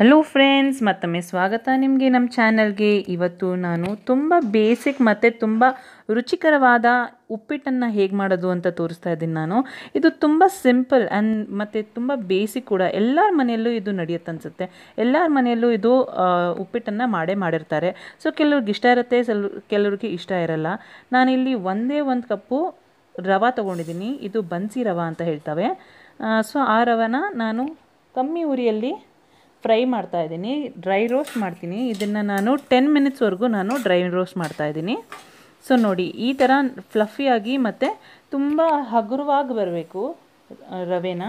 hello friends ಮತ್ತೊಮ್ಮೆ ಸ್ವಾಗತ ನಿಮಗೆ ನಮ್ಮ ಚಾನಲ್ಗೆ ಇವತ್ತು ನಾನು ತುಂಬ ಬೇಸಿಕ್ ಮತ್ತು ತುಂಬ ರುಚಿಕರವಾದ ಉಪ್ಪಿಟ್ಟನ್ನು ಹೇಗೆ ಮಾಡೋದು ಅಂತ ತೋರಿಸ್ತಾ ಇದ್ದೀನಿ ನಾನು ಇದು ತುಂಬ ಸಿಂಪಲ್ ಆ್ಯಂಡ್ ಮತ್ತು ತುಂಬ ಬೇಸಿಕ್ ಕೂಡ ಎಲ್ಲರ ಮನೆಯಲ್ಲೂ ಇದು ನಡೆಯುತ್ತೆ ಅನಿಸುತ್ತೆ ಎಲ್ಲರ ಮನೆಯಲ್ಲೂ ಇದು ಉಪ್ಪಿಟ್ಟನ್ನು ಮಾಡೇ ಮಾಡಿರ್ತಾರೆ ಸೊ ಕೆಲವ್ರಿಗೆ ಇಷ್ಟ ಇರುತ್ತೆ ಸಲ್ ಕೆಲವ್ರಿಗೆ ಇಷ್ಟ ಇರಲ್ಲ ನಾನಿಲ್ಲಿ ಒಂದೇ ಒಂದು ಕಪ್ಪು ರವೆ ತೊಗೊಂಡಿದ್ದೀನಿ ಇದು ಬನ್ಸಿ ರವೆ ಅಂತ ಹೇಳ್ತವೆ ಸೊ ಆ ರವನ ನಾನು ಕಮ್ಮಿ ಉರಿಯಲ್ಲಿ ಫ್ರೈ ಮಾಡ್ತಾ ಇದ್ದೀನಿ ಡ್ರೈ ರೋಸ್ಟ್ ಮಾಡ್ತೀನಿ ಇದನ್ನು ನಾನು ಟೆನ್ ಮಿನಿಟ್ಸ್ವರೆಗೂ ನಾನು ಡ್ರೈ ರೋಸ್ಟ್ ಮಾಡ್ತಾ ಇದ್ದೀನಿ ಸೊ ನೋಡಿ ಈ ಥರ ಫ್ಲಫಿಯಾಗಿ ಮತ್ತು ತುಂಬ ಹಗುರವಾಗಿ ಬರಬೇಕು ರವೆನ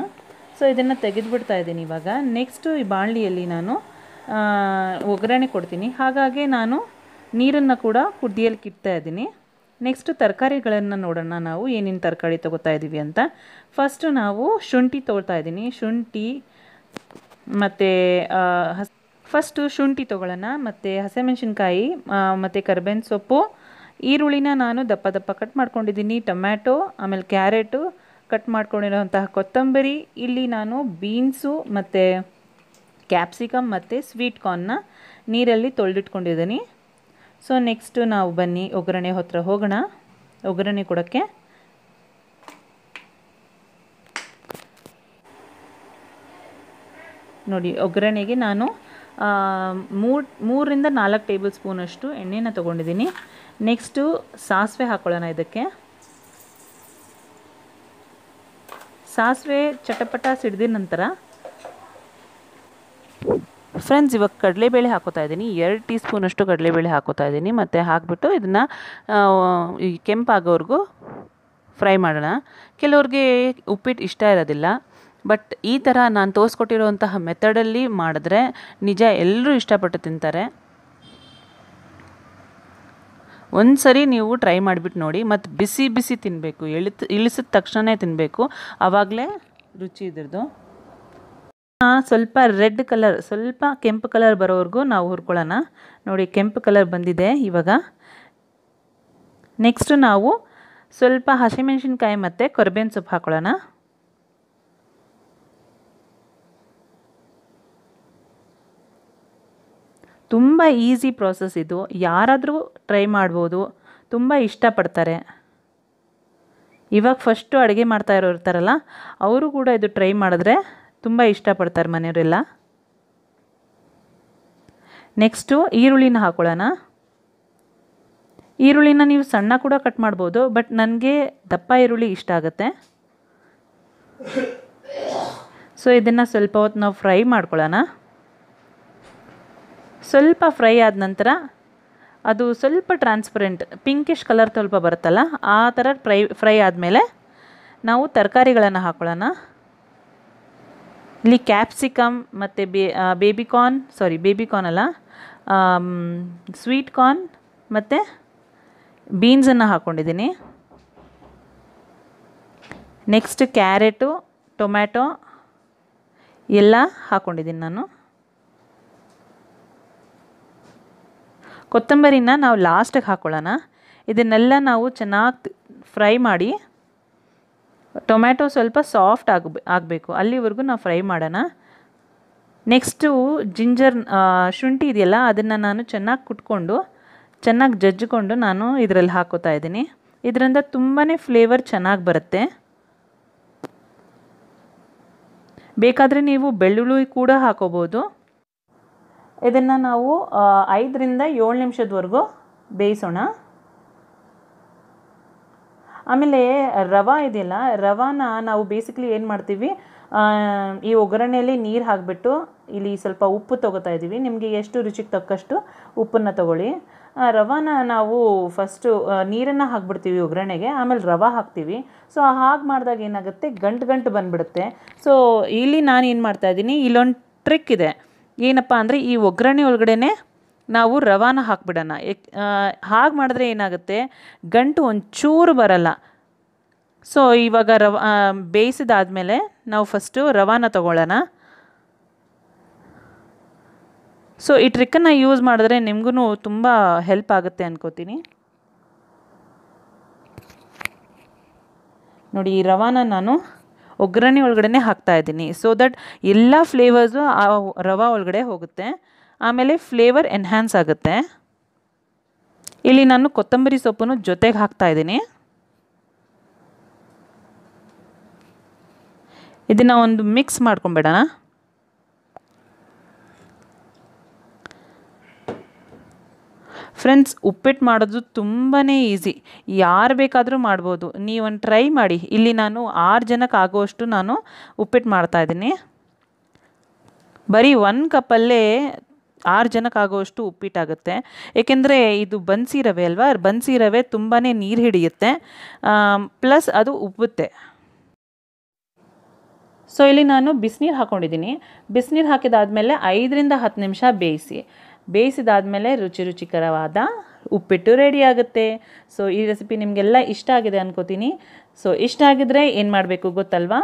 ಸೊ ಇದನ್ನು ತೆಗೆದುಬಿಡ್ತಾ ಇದ್ದೀನಿ ಇವಾಗ ನೆಕ್ಸ್ಟು ಈ ಬಾಣಲಿಯಲ್ಲಿ ನಾನು ಒಗ್ಗರಣೆ ಕೊಡ್ತೀನಿ ಹಾಗಾಗಿ ನಾನು ನೀರನ್ನು ಕೂಡ ಕುದಿಯಲ್ಲಿ ಕಿಡ್ತಾ ಇದ್ದೀನಿ ನೆಕ್ಸ್ಟು ತರಕಾರಿಗಳನ್ನು ನೋಡೋಣ ನಾವು ಏನೇನು ತರಕಾರಿ ತೊಗೋತಾ ಇದ್ದೀವಿ ಅಂತ ಫಸ್ಟು ನಾವು ಶುಂಠಿ ತೊಗೊಳ್ತಾ ಇದ್ದೀನಿ ಶುಂಠಿ ಮತ್ತು ಹಸ್ ಫಸ್ಟು ಶುಂಠಿ ತೊಗೊಳ್ಳೋಣ ಮತ್ತು ಹಸಿಮೆಣ್ಸಿನ್ಕಾಯಿ ಮತ್ತು ಕರ್ಬೇವಿನ ಸೊಪ್ಪು ಈರುಳ್ಳಿನ ನಾನು ದಪ್ಪ ದಪ್ಪ ಕಟ್ ಮಾಡ್ಕೊಂಡಿದ್ದೀನಿ ಟೊಮ್ಯಾಟೊ ಆಮೇಲೆ ಕ್ಯಾರೆಟು ಕಟ್ ಮಾಡ್ಕೊಂಡಿರೋಂತಹ ಕೊತ್ತಂಬರಿ ಇಲ್ಲಿ ನಾನು ಬೀನ್ಸು ಮತ್ತು ಕ್ಯಾಪ್ಸಿಕಮ್ ಮತ್ತು ಸ್ವೀಟ್ ಕಾರ್ನ್ನ ನೀರಲ್ಲಿ ತೊಳೆದಿಟ್ಕೊಂಡಿದ್ದೀನಿ ಸೊ ನೆಕ್ಸ್ಟು ನಾವು ಬನ್ನಿ ಒಗ್ಗರಣೆ ಹತ್ರ ಹೋಗೋಣ ಒಗ್ಗರಣೆ ಕೊಡೋಕ್ಕೆ ನೋಡಿ ಒಗ್ಗರಣೆಗೆ ನಾನು ಮೂರು ಮೂರರಿಂದ ನಾಲ್ಕು ಟೇಬಲ್ ಸ್ಪೂನಷ್ಟು ಎಣ್ಣೆನ ತೊಗೊಂಡಿದ್ದೀನಿ ನೆಕ್ಸ್ಟು ಸಾಸಿವೆ ಹಾಕ್ಕೊಳ್ಳೋಣ ಇದಕ್ಕೆ ಸಾಸಿವೆ ಚಟಪಟ ಸಿಡಿದ ನಂತರ ಫ್ರೆಂಡ್ಸ್ ಇವಾಗ ಕಡಲೆಬೇಳೆ ಹಾಕೋತಾ ಇದ್ದೀನಿ ಎರಡು ಟೀ ಸ್ಪೂನಷ್ಟು ಕಡಲೆಬೇಳೆ ಹಾಕೋತಾ ಇದ್ದೀನಿ ಮತ್ತು ಹಾಕ್ಬಿಟ್ಟು ಇದನ್ನು ಕೆಂಪಾಗೋವರೆಗೂ ಫ್ರೈ ಮಾಡೋಣ ಕೆಲವ್ರಿಗೆ ಉಪ್ಪಿಟ್ಟು ಇಷ್ಟ ಇರೋದಿಲ್ಲ ಬಟ್ ಈ ಥರ ನಾನು ತೋರಿಸ್ಕೊಟ್ಟಿರೋಂತಹ ಮೆಥಡಲ್ಲಿ ಮಾಡಿದ್ರೆ ನಿಜ ಎಲ್ಲರೂ ಇಷ್ಟಪಟ್ಟು ತಿಂತಾರೆ ಒಂದು ಸರಿ ನೀವು ಟ್ರೈ ಮಾಡಿಬಿಟ್ಟು ನೋಡಿ ಮತ್ತು ಬಿಸಿ ಬಿಸಿ ತಿನ್ನಬೇಕು ಇಳಿತ್ ಇಳಿಸಿದ ತಕ್ಷಣ ತಿನ್ನಬೇಕು ಆವಾಗಲೇ ರುಚಿ ಇದ್ರದ್ದು ಸ್ವಲ್ಪ ರೆಡ್ ಕಲರ್ ಸ್ವಲ್ಪ ಕೆಂಪು ಕಲರ್ ಬರೋವರೆಗೂ ನಾವು ಹುರ್ಕೊಳ್ಳೋಣ ನೋಡಿ ಕೆಂಪು ಕಲರ್ ಬಂದಿದೆ ಇವಾಗ ನೆಕ್ಸ್ಟು ನಾವು ಸ್ವಲ್ಪ ಹಸಿಮೆಣಸಿನ್ಕಾಯಿ ಮತ್ತು ಕೊರಬೇನ್ ಸೊಪ್ಪು ಹಾಕೊಳ್ಳೋಣ ತುಂಬ ಈಸಿ ಪ್ರೋಸೆಸ್ ಇದು ಯಾರಾದರೂ ಟ್ರೈ ಮಾಡ್ಬೋದು ತುಂಬ ಇಷ್ಟಪಡ್ತಾರೆ ಇವಾಗ ಫಸ್ಟು ಅಡುಗೆ ಮಾಡ್ತಾ ಇರೋ ಇರ್ತಾರಲ್ಲ ಅವರು ಕೂಡ ಇದು ಟ್ರೈ ಮಾಡಿದ್ರೆ ತುಂಬ ಇಷ್ಟಪಡ್ತಾರೆ ಮನೆಯವರೆಲ್ಲ ನೆಕ್ಸ್ಟು ಈರುಳ್ಳಿನ ಹಾಕೊಳ್ಳೋಣ ಈರುಳ್ಳಿನ ನೀವು ಸಣ್ಣ ಕೂಡ ಕಟ್ ಮಾಡ್ಬೋದು ಬಟ್ ನನಗೆ ದಪ್ಪ ಈರುಳ್ಳಿ ಇಷ್ಟ ಆಗುತ್ತೆ ಸೊ ಇದನ್ನು ಸ್ವಲ್ಪ ಹೊತ್ತು ನಾವು ಫ್ರೈ ಮಾಡ್ಕೊಳ್ಳೋಣ ಸ್ವಲ್ಪ ಫ್ರೈ ಆದ ನಂತರ ಅದು ಸ್ವಲ್ಪ ಟ್ರಾನ್ಸ್ಪರೆಂಟ್ ಪಿಂಕಿಶ್ ಕಲರ್ ಸ್ವಲ್ಪ ಬರುತ್ತಲ್ಲ ಆ ಥರ ಫ್ರೈ ಫ್ರೈ ಆದಮೇಲೆ ನಾವು ತರಕಾರಿಗಳನ್ನು ಹಾಕೊಳ್ಳೋಣ ಇಲ್ಲಿ ಕ್ಯಾಪ್ಸಿಕಮ್ ಮತ್ತು ಬೇ ಕಾರ್ನ್ ಸಾರಿ ಕಾರ್ನ್ ಅಲ್ಲ ಸ್ವೀಟ್ ಕಾರ್ನ್ ಮತ್ತು ಬೀನ್ಸನ್ನು ಹಾಕ್ಕೊಂಡಿದ್ದೀನಿ ನೆಕ್ಸ್ಟ್ ಕ್ಯಾರೆಟು ಟೊಮ್ಯಾಟೊ ಎಲ್ಲ ಹಾಕ್ಕೊಂಡಿದ್ದೀನಿ ನಾನು ಕೊತ್ತಂಬರಿನ ನಾವು ಲಾಸ್ಟಿಗೆ ಹಾಕ್ಕೊಳ್ಳೋಣ ಇದನ್ನೆಲ್ಲ ನಾವು ಚೆನ್ನಾಗಿ ಫ್ರೈ ಮಾಡಿ ಟೊಮ್ಯಾಟೊ ಸ್ವಲ್ಪ ಸಾಫ್ಟ್ ಆಗ ಆಗಬೇಕು ಅಲ್ಲಿವರೆಗೂ ನಾವು ಫ್ರೈ ಮಾಡೋಣ ನೆಕ್ಸ್ಟು ಜಿಂಜರ್ ಶುಂಠಿ ಇದೆಯಲ್ಲ ಅದನ್ನು ನಾನು ಚೆನ್ನಾಗಿ ಕುಟ್ಕೊಂಡು ಚೆನ್ನಾಗಿ ಜಜ್ಜಿಕೊಂಡು ನಾನು ಇದರಲ್ಲಿ ಹಾಕೋತಾ ಇದ್ದೀನಿ ಇದರಿಂದ ತುಂಬಾ ಫ್ಲೇವರ್ ಚೆನ್ನಾಗಿ ಬರುತ್ತೆ ಬೇಕಾದರೆ ನೀವು ಬೆಳ್ಳುಳ್ಳಿ ಕೂಡ ಹಾಕೋಬೋದು ಇದನ್ನು ನಾವು ಐದರಿಂದ ಏಳು ನಿಮಿಷದವರೆಗೂ ಬೇಯಿಸೋಣ ಆಮೇಲೆ ರವೆ ಇದೆಯಲ್ಲ ರವಾನ ನಾವು ಬೇಸಿಕ್ಲಿ ಏನು ಮಾಡ್ತೀವಿ ಈ ಒಗ್ಗರಣೆಯಲ್ಲಿ ನೀರು ಹಾಕಿಬಿಟ್ಟು ಇಲ್ಲಿ ಸ್ವಲ್ಪ ಉಪ್ಪು ತೊಗೋತಾ ಇದ್ದೀವಿ ನಿಮಗೆ ಎಷ್ಟು ರುಚಿಗೆ ತಕ್ಕಷ್ಟು ಉಪ್ಪನ್ನು ತೊಗೊಳ್ಳಿ ರವಾನ ನಾವು ಫಸ್ಟು ನೀರನ್ನು ಹಾಕ್ಬಿಡ್ತೀವಿ ಒಗ್ಗರಣೆಗೆ ಆಮೇಲೆ ರವೆ ಹಾಕ್ತೀವಿ ಸೊ ಹಾಗೆ ಮಾಡಿದಾಗ ಏನಾಗುತ್ತೆ ಗಂಟು ಗಂಟು ಬಂದುಬಿಡುತ್ತೆ ಸೊ ಇಲ್ಲಿ ನಾನು ಏನು ಮಾಡ್ತಾಯಿದ್ದೀನಿ ಇಲ್ಲೊಂದು ಟ್ರಿಕ್ ಇದೆ ಏನಪ್ಪ ಅಂದರೆ ಈ ಒಗ್ಗರಣೆ ಒಳಗಡೆನೆ ನಾವು ರವಾನ ಹಾಕ್ಬಿಡೋಣ ಎಕ್ ಹಾಗೆ ಮಾಡಿದ್ರೆ ಏನಾಗುತ್ತೆ ಗಂಟು ಒಂಚೂರು ಬರಲ್ಲ ಸೊ ಇವಾಗ ರವ ಬೇಯಿಸಿದಾದಮೇಲೆ ನಾವು ಫಸ್ಟು ರವಾನ ತಗೊಳ್ಳೋಣ ಸೊ ಈ ಟ್ರಿಕ್ಕನ್ನು ಯೂಸ್ ಮಾಡಿದ್ರೆ ನಿಮಗೂ ತುಂಬ ಹೆಲ್ಪ್ ಆಗುತ್ತೆ ಅನ್ಕೋತೀನಿ ನೋಡಿ ಈ ರವಾನ ನಾನು ಒಗ್ಗರಣೆ ಒಳಗಡೆ ಹಾಕ್ತಾ ಇದ್ದೀನಿ ಸೊ ದಟ್ ಎಲ್ಲ ಫ್ಲೇವರ್ಸು ಆ ರವೆ ಒಳಗಡೆ ಹೋಗುತ್ತೆ ಆಮೇಲೆ ಫ್ಲೇವರ್ ಎನ್ಹ್ಯಾನ್ಸ್ ಆಗುತ್ತೆ ಇಲ್ಲಿ ನಾನು ಕೊತ್ತಂಬರಿ ಸೊಪ್ಪನ್ನು ಜೊತೆಗೆ ಹಾಕ್ತಾ ಇದ್ದೀನಿ ಇದನ್ನು ಒಂದು ಮಿಕ್ಸ್ ಮಾಡ್ಕೊಂಬೇಡೋಣ ಫ್ರೆಂಡ್ಸ್ ಉಪ್ಪಿಟ್ಟು ಮಾಡೋದು ತುಂಬಾ ಈಸಿ ಯಾರು ಬೇಕಾದರೂ ಮಾಡ್ಬೋದು ನೀವೊಂದು ಟ್ರೈ ಮಾಡಿ ಇಲ್ಲಿ ನಾನು ಆರು ಜನಕ್ಕೆ ಆಗೋಷ್ಟು ನಾನು ಉಪ್ಪಿಟ್ಟು ಮಾಡ್ತಾಯಿದ್ದೀನಿ ಬರೀ ಒನ್ ಕಪ್ಪಲ್ಲೇ ಆರು ಜನಕ್ಕೆ ಆಗೋವಷ್ಟು ಉಪ್ಪಿಟ್ಟಾಗುತ್ತೆ ಏಕೆಂದರೆ ಇದು ಬನ್ಸಿ ರವೆ ಅಲ್ವಾ ಬನ್ಸಿ ರವೆ ತುಂಬಾ ನೀರು ಹಿಡಿಯುತ್ತೆ ಪ್ಲಸ್ ಅದು ಉಬ್ಬುತ್ತೆ ಸೊ ಇಲ್ಲಿ ನಾನು ಬಿಸಿನೀರು ಹಾಕ್ಕೊಂಡಿದ್ದೀನಿ ಬಿಸಿನೀರು ಹಾಕಿದಾದಮೇಲೆ ಐದರಿಂದ ಹತ್ತು ನಿಮಿಷ ಬೇಯಿಸಿ ಬೇಯಿಸಿದಾದಮೇಲೆ ರುಚಿ ರುಚಿಕರವಾದ ಉಪ್ಪಿಟ್ಟು ರೆಡಿ ಆಗುತ್ತೆ ಸೊ ಈ ರೆಸಿಪಿ ನಿಮಗೆಲ್ಲ ಇಷ್ಟ ಆಗಿದೆ ಅನ್ಕೋತೀನಿ ಸೊ ಇಷ್ಟ ಆಗಿದ್ರೆ ಏನು ಮಾಡಬೇಕು ಗೊತ್ತಲ್ವಾ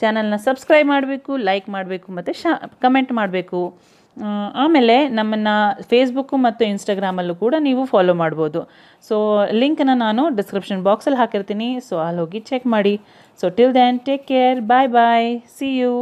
ಚಾನಲ್ನ ಸಬ್ಸ್ಕ್ರೈಬ್ ಮಾಡಬೇಕು ಲೈಕ್ ಮಾಡಬೇಕು ಮತ್ತು ಶಾ ಕಮೆಂಟ್ ಮಾಡಬೇಕು ಆಮೇಲೆ ನಮ್ಮನ್ನು ಫೇಸ್ಬುಕ್ಕು ಮತ್ತು ಇನ್ಸ್ಟಾಗ್ರಾಮಲ್ಲೂ ಕೂಡ ನೀವು ಫಾಲೋ ಮಾಡ್ಬೋದು ಸೊ ಲಿಂಕನ್ನು ನಾನು ಡಿಸ್ಕ್ರಿಪ್ಷನ್ ಬಾಕ್ಸಲ್ಲಿ ಹಾಕಿರ್ತೀನಿ ಸೊ ಅಲ್ಲಿ ಹೋಗಿ ಚೆಕ್ ಮಾಡಿ so till then take care bye bye see you